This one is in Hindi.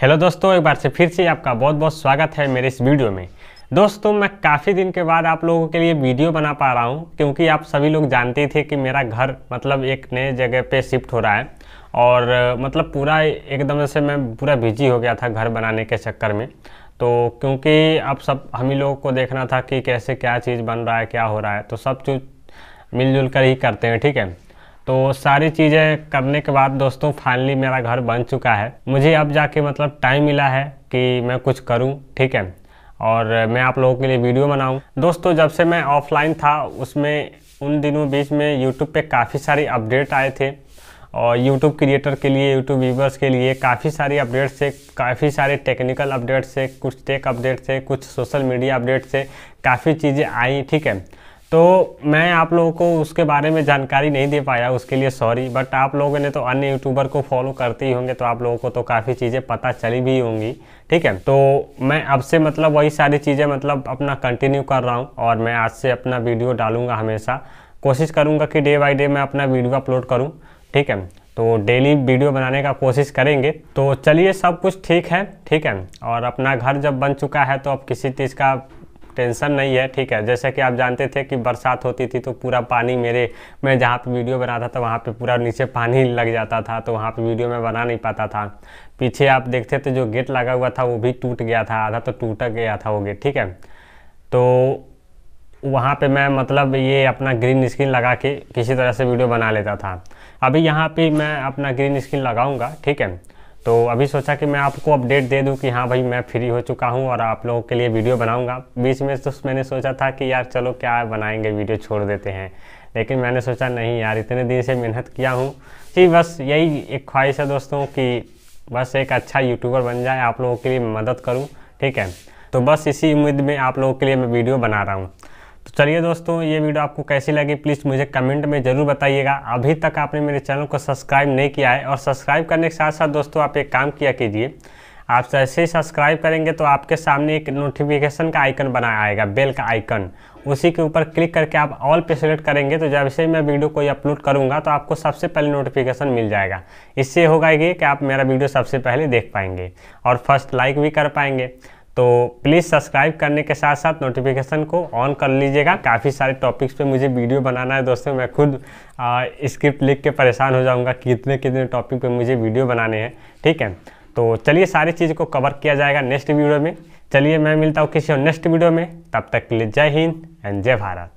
हेलो दोस्तों एक बार से फिर से आपका बहुत बहुत स्वागत है मेरे इस वीडियो में दोस्तों मैं काफ़ी दिन के बाद आप लोगों के लिए वीडियो बना पा रहा हूं क्योंकि आप सभी लोग जानते थे कि मेरा घर मतलब एक नए जगह पे शिफ्ट हो रहा है और मतलब पूरा एकदम से मैं पूरा बिजी हो गया था घर बनाने के चक्कर में तो क्योंकि अब सब हम ही लोगों को देखना था कि कैसे क्या चीज़ बन रहा है क्या हो रहा है तो सब चीज़ मिलजुल कर ही करते हैं ठीक है तो सारी चीज़ें करने के बाद दोस्तों फाइनली मेरा घर बन चुका है मुझे अब जाके मतलब टाइम मिला है कि मैं कुछ करूं ठीक है और मैं आप लोगों के लिए वीडियो बनाऊं दोस्तों जब से मैं ऑफलाइन था उसमें उन दिनों बीच में यूट्यूब पे काफ़ी सारे अपडेट आए थे और यूट्यूब क्रिएटर के लिए यूट्यूब व्यूवर्स के लिए काफ़ी सारी अपडेट्स से काफ़ी सारे टेक्निकल अपडेट्स से कुछ टेक अपडेट से कुछ सोशल मीडिया अपडेट से काफ़ी चीज़ें आई ठीक है तो मैं आप लोगों को उसके बारे में जानकारी नहीं दे पाया उसके लिए सॉरी बट आप लोगों ने तो अन्य यूट्यूबर को फॉलो करते ही होंगे तो आप लोगों को तो काफ़ी चीज़ें पता चली भी होंगी ठीक है तो मैं अब से मतलब वही सारी चीज़ें मतलब अपना कंटिन्यू कर रहा हूँ और मैं आज से अपना वीडियो डालूंगा हमेशा कोशिश करूँगा कि डे बाई डे मैं अपना वीडियो अपलोड करूँ ठीक है तो डेली वीडियो बनाने का कोशिश करेंगे तो चलिए सब कुछ ठीक है ठीक है और अपना घर जब बन चुका है तो अब किसी चीज़ का टेंशन नहीं है ठीक है जैसे कि आप जानते थे कि बरसात होती थी तो पूरा पानी मेरे मैं जहाँ पे वीडियो बनाता था तो वहाँ पे पूरा नीचे पानी लग जाता था तो वहाँ पे वीडियो मैं बना नहीं पाता था पीछे आप देखते तो जो गेट लगा हुआ था वो भी टूट गया था आधा तो टूटा गया था वो गेट ठीक है तो वहाँ पे मैं मतलब ये अपना ग्रीन स्क्रीन लगा के किसी तरह से वीडियो बना लेता था अभी यहाँ पे मैं अपना ग्रीन स्क्रीन लगाऊंगा ठीक है तो अभी सोचा कि मैं आपको अपडेट दे दूं कि हाँ भाई मैं फ्री हो चुका हूं और आप लोगों के लिए वीडियो बनाऊंगा बीच में तो मैंने सोचा था कि यार चलो क्या बनाएंगे वीडियो छोड़ देते हैं लेकिन मैंने सोचा नहीं यार इतने दिन से मेहनत किया हूँ जी बस यही एक ख्वाहिश है दोस्तों कि बस एक अच्छा यूट्यूबर बन जाए आप लोगों के लिए मदद करूँ ठीक है तो बस इसी उम्मीद में आप लोगों के लिए मैं वीडियो बना रहा हूँ तो चलिए दोस्तों ये वीडियो आपको कैसी लगी प्लीज़ मुझे कमेंट में ज़रूर बताइएगा अभी तक आपने मेरे चैनल को सब्सक्राइब नहीं किया है और सब्सक्राइब करने के साथ साथ दोस्तों आप एक काम किया कीजिए आप जैसे ही सब्सक्राइब करेंगे तो आपके सामने एक नोटिफिकेशन का आइकन बनाया आएगा बेल का आइकन उसी के ऊपर क्लिक करके आप ऑल पे सेलेक्ट करेंगे तो जब से मैं वीडियो कोई अपलोड करूँगा तो आपको सबसे पहले नोटिफिकेशन मिल जाएगा इससे होगा कि आप मेरा वीडियो सबसे पहले देख पाएंगे और फर्स्ट लाइक भी कर पाएंगे तो प्लीज़ सब्सक्राइब करने के साथ साथ नोटिफिकेशन को ऑन कर लीजिएगा काफ़ी सारे टॉपिक्स पे मुझे वीडियो बनाना है दोस्तों मैं खुद स्क्रिप्ट लिख के परेशान हो जाऊंगा कितने कितने टॉपिक पे मुझे वीडियो बनाने हैं ठीक है तो चलिए सारी चीज़ को कवर किया जाएगा नेक्स्ट वीडियो में चलिए मैं मिलता हूँ किसी और नेक्स्ट वीडियो में तब तक के लिए जय हिंद एंड जय भारत